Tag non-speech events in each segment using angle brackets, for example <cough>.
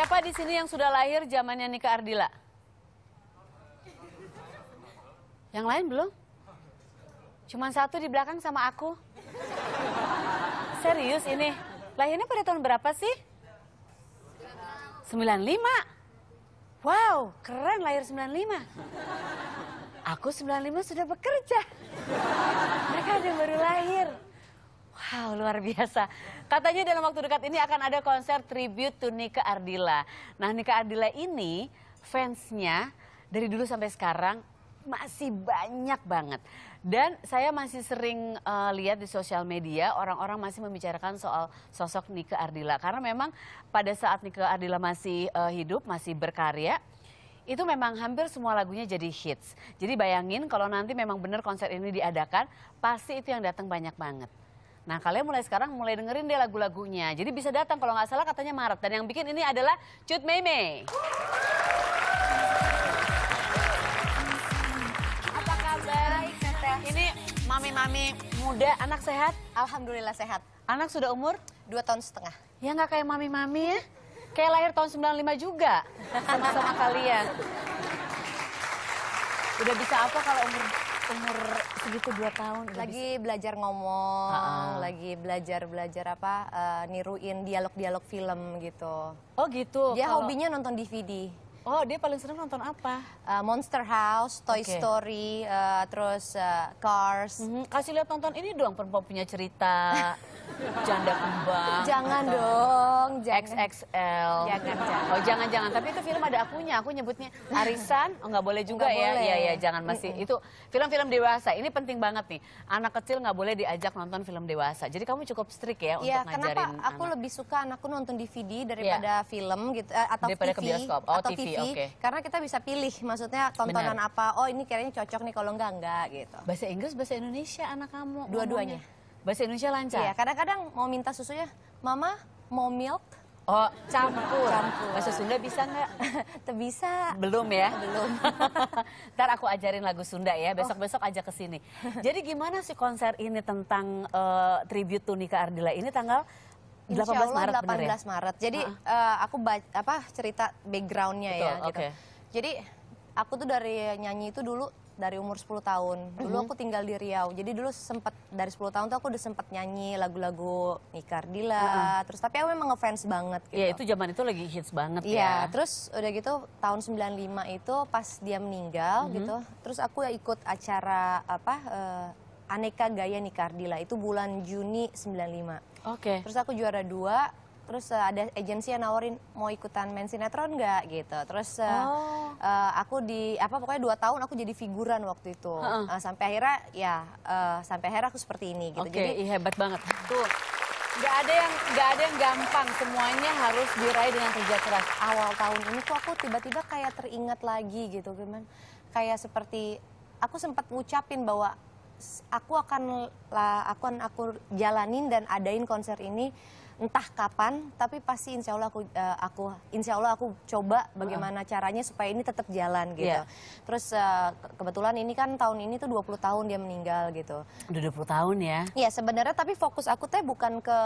Siapa di sini yang sudah lahir zamannya Nika Ardila? Yang lain belum? Cuman satu di belakang sama aku. Serius ini. Lahirnya pada tahun berapa sih? 95. Wow, keren lahir 95. Aku 95 sudah bekerja. Mereka ada baru lahir. Wow, luar biasa. Katanya dalam waktu dekat ini akan ada konser tribute to Nika Ardila. Nah, Nika Ardila ini fansnya dari dulu sampai sekarang masih banyak banget. Dan saya masih sering uh, lihat di sosial media orang-orang masih membicarakan soal sosok Nika Ardila. Karena memang pada saat Nika Ardila masih uh, hidup, masih berkarya, itu memang hampir semua lagunya jadi hits. Jadi bayangin kalau nanti memang benar konser ini diadakan, pasti itu yang datang banyak banget. Nah kalian mulai sekarang mulai dengerin deh lagu-lagunya. Jadi bisa datang kalau nggak salah katanya Maret. Dan yang bikin ini adalah Cut Meme. Apa kabar? Ini mami-mami muda, anak sehat? Alhamdulillah sehat. Anak sudah umur? Dua tahun setengah. Ya nggak kayak mami-mami ya? Kayak lahir tahun 95 juga sama, -sama kalian. <laughs> Udah bisa apa kalau umur umur segitu dua tahun lagi bisa. belajar ngomong, uh-uh. lagi belajar belajar apa uh, niruin dialog-dialog film gitu. Oh gitu. Dia kalau... hobinya nonton DVD. Oh, dia paling sering nonton apa? Uh, Monster House, Toy okay. Story, uh, terus uh, Cars. Mm -hmm. Kasih lihat nonton ini doang perempuan punya cerita. <laughs> Janda kembang. Jangan atau... dong. Jangan. XXL. Jangan, ya, jangan. Oh jangan jangan. Tapi itu film ada akunya. Aku nyebutnya arisan. Oh nggak boleh juga nggak ya. Iya iya jangan masih. Itu film-film dewasa. Ini penting banget nih. Anak kecil nggak boleh diajak nonton film dewasa. Jadi kamu cukup strict ya, ya untuk ngajarin. Kenapa? Aku lebih suka anakku nonton DVD iya. daripada ya. film gitu eh, atau daripada TV. Ke bioskop. Oh, atau TV. TV okay. Karena kita bisa pilih. Maksudnya tontonan Benar. apa? Oh ini kayaknya cocok nih. Kalau nggak nggak gitu. Bahasa Inggris, bahasa Indonesia anak kamu. Dua-duanya. Bahasa Indonesia lancar. Iya, kadang-kadang mau minta susunya, "Mama, mau milk?" Oh, campur. campur. Bahasa Sunda bisa nggak? <laughs> bisa. Belum ya? Belum. <laughs> Ntar aku ajarin lagu Sunda ya, besok-besok aja ke sini. <laughs> Jadi gimana sih konser ini tentang uh, tribute to Nika Ardila ini tanggal 18 Allah, Maret 18 ya? Maret. Jadi uh aku apa cerita backgroundnya ya. Gitu. Jadi aku tuh dari nyanyi itu dulu dari umur 10 tahun. Dulu mm -hmm. aku tinggal di Riau. Jadi dulu sempat dari 10 tahun tuh aku udah sempat nyanyi lagu-lagu Nikardila. Mm -hmm. Terus tapi aku memang ngefans banget gitu. Iya, itu zaman itu lagi hits banget iya, ya. Iya, terus udah gitu tahun 95 itu pas dia meninggal mm -hmm. gitu. Terus aku ya ikut acara apa uh, Aneka Gaya Nikardila itu bulan Juni 95. Oke. Okay. Terus aku juara dua terus uh, ada agensi yang nawarin mau ikutan main sinetron nggak gitu terus uh, oh. uh, aku di apa pokoknya dua tahun aku jadi figuran waktu itu uh -uh. Uh, sampai akhirnya ya uh, sampai akhirnya aku seperti ini gitu okay, jadi hebat banget tuh nggak ada yang nggak ada yang gampang semuanya harus diraih dengan kerja keras awal tahun ini tuh aku tiba-tiba kayak teringat lagi gitu gimana kayak seperti aku sempat ngucapin bahwa aku akan lah, aku akan aku jalanin dan adain konser ini entah kapan tapi pasti insya Allah aku uh, aku insya Allah aku coba bagaimana caranya supaya ini tetap jalan gitu yeah. terus uh, kebetulan ini kan tahun ini tuh 20 tahun dia meninggal gitu udah 20 tahun ya iya sebenarnya tapi fokus aku teh bukan ke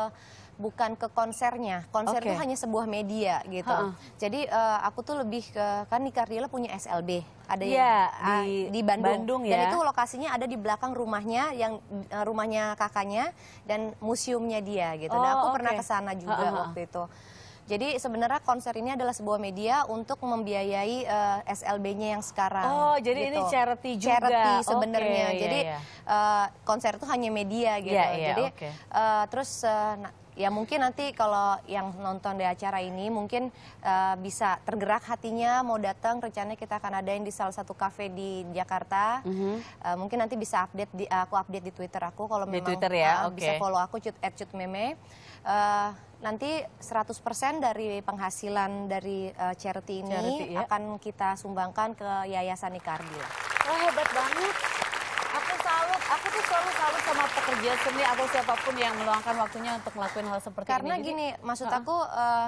bukan ke konsernya konser okay. itu hanya sebuah media gitu uh jadi uh, aku tuh lebih ke kan Nikardila punya SLB ada ya, yang ah, di, di Bandung. Bandung ya. Dan itu lokasinya ada di belakang rumahnya yang eh, rumahnya kakaknya dan museumnya dia gitu. Nah, oh, dan aku okay. pernah ke sana juga uh -huh. waktu itu. Jadi sebenarnya konser ini adalah sebuah media untuk membiayai uh, eh, SLB-nya yang sekarang. Oh, jadi gitu. ini charity juga. Charity sebenarnya. Okay, iya, jadi yeah, iya. yeah. Uh, konser itu hanya media gitu. Yeah, yeah, jadi okay. uh, eh, terus uh, ya mungkin nanti kalau yang nonton di acara ini mungkin uh, bisa tergerak hatinya mau datang rencananya kita akan adain di salah satu kafe di Jakarta mm -hmm. uh, mungkin nanti bisa update di, uh, aku update di Twitter aku kalau memang Twitter ya? uh, eh, okay. bisa follow aku cut cut meme uh, nanti 100% dari penghasilan dari uh, charity ini charity, ya. akan kita sumbangkan ke Yayasan Ikardi. oh, hebat banget salut, aku tuh selalu salut sama pekerja seni atau siapapun yang meluangkan waktunya untuk ngelakuin hal seperti karena ini. Karena gini, maksud -uh. aku uh,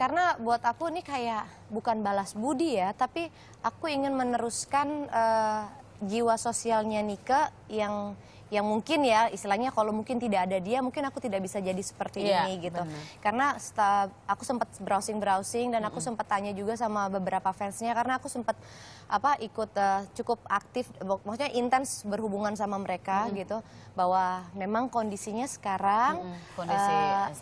karena buat aku ini kayak bukan balas budi ya, tapi aku ingin meneruskan uh, jiwa sosialnya Nika yang yang mungkin ya istilahnya kalau mungkin tidak ada dia mungkin aku tidak bisa jadi seperti yeah, ini gitu bener. karena aku sempat browsing browsing dan aku mm -hmm. sempat tanya juga sama beberapa fansnya karena aku sempat apa ikut uh, cukup aktif maksudnya intens berhubungan sama mereka mm -hmm. gitu bahwa memang kondisinya sekarang mm -hmm. Kondisi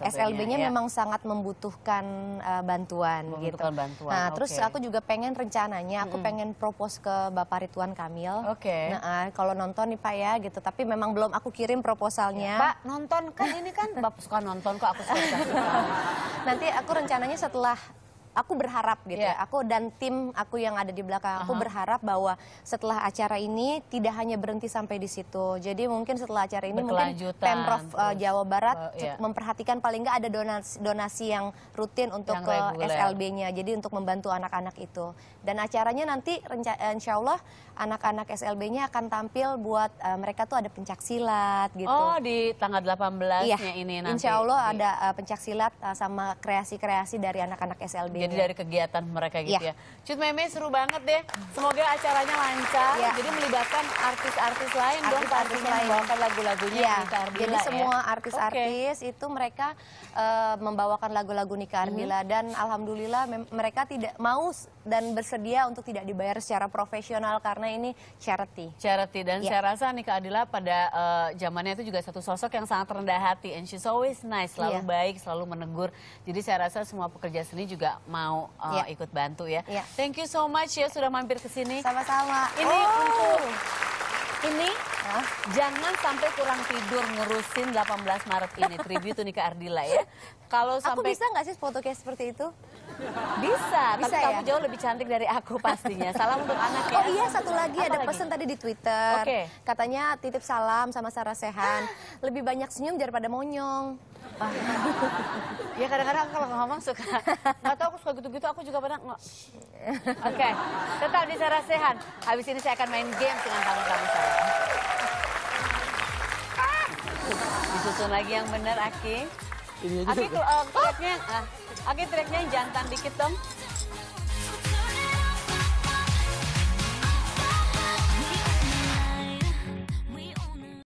uh, eh, SLB-nya ya. Iya. memang sangat membutuhkan uh, bantuan membutuhkan gitu bantuan. nah okay. terus aku juga pengen rencananya aku mm -hmm. pengen propose ke Bapak Rituan Kamil okay. nah, uh, kalau nonton nih Pak ya gitu tapi memang belum aku kirim proposalnya. pak nonton kan ini kan Bapak suka nonton kok aku suka. <laughs> Nanti aku rencananya setelah aku berharap gitu yeah. ya. Iya. Aku dan tim aku yang ada di belakang uh -huh. aku berharap bahwa setelah acara ini tidak hanya berhenti sampai di situ. Jadi mungkin setelah acara ini mungkin Pemprov eh, terus, uh, Jawa Barat uh, eh, yeah. memperhatikan paling nggak ada donasi donasi yang rutin untuk yang ke SLB-nya. Jadi untuk membantu anak-anak itu. Dan acaranya nanti eh, insya Allah anak-anak SLB-nya akan tampil buat uh, mereka tuh ada pencak silat gitu. Oh di tanggal 18-nya iya. ini nanti. Insya Allah iya. ada uh, silat uh, sama kreasi-kreasi dari anak-anak SLB. Jadi iya. dari kegiatan mereka gitu iya. ya. Cut Meme seru banget deh. Semoga acaranya lancar. Iya. Jadi melibatkan artis-artis lain artis dong artis lain. membawakan lagu-lagunya ya. Nika Jadi semua artis-artis itu mereka eh, membawakan lagu-lagu Nika mhm. Ardila dan alhamdulillah mereka tidak mau dan bersedia untuk tidak dibayar secara profesional karena ini charity. Charity dan saya rasa Nika Ardila pada eh, zamannya itu juga satu sosok yang sangat rendah hati and she's always nice, selalu baik, selalu menegur. Jadi saya rasa semua pekerja seni juga mau uh, eh, yeah. ikut bantu ya. Yeah. Thank you so much ya sudah mampir ke sini. Sama-sama. Ini oh. untuk ini Hah? jangan sampai kurang tidur ngerusin 18 Maret ini tribute Nika Ardila ya. <laughs> Kalau sampai Aku bisa nggak sih foto kayak seperti itu? Bisa, bisa tapi ya? kamu jauh lebih cantik dari aku pastinya. Salam untuk anak ya. Oh iya, satu lagi Apa ada lagi? pesan tadi di Twitter. Okay. Katanya titip salam sama Sarah Sehan. Lebih banyak senyum daripada monyong. <laughs> ya kadang-kadang kalau ngomong suka nggak tahu aku suka gitu-gitu aku juga pernah nggak oke okay. tetap di Sarah Sehan habis ini saya akan main game dengan tamu-tamu saya ah! disusun lagi yang benar Aki Aki uh, tracknya uh, Aki tracknya jantan dikit dong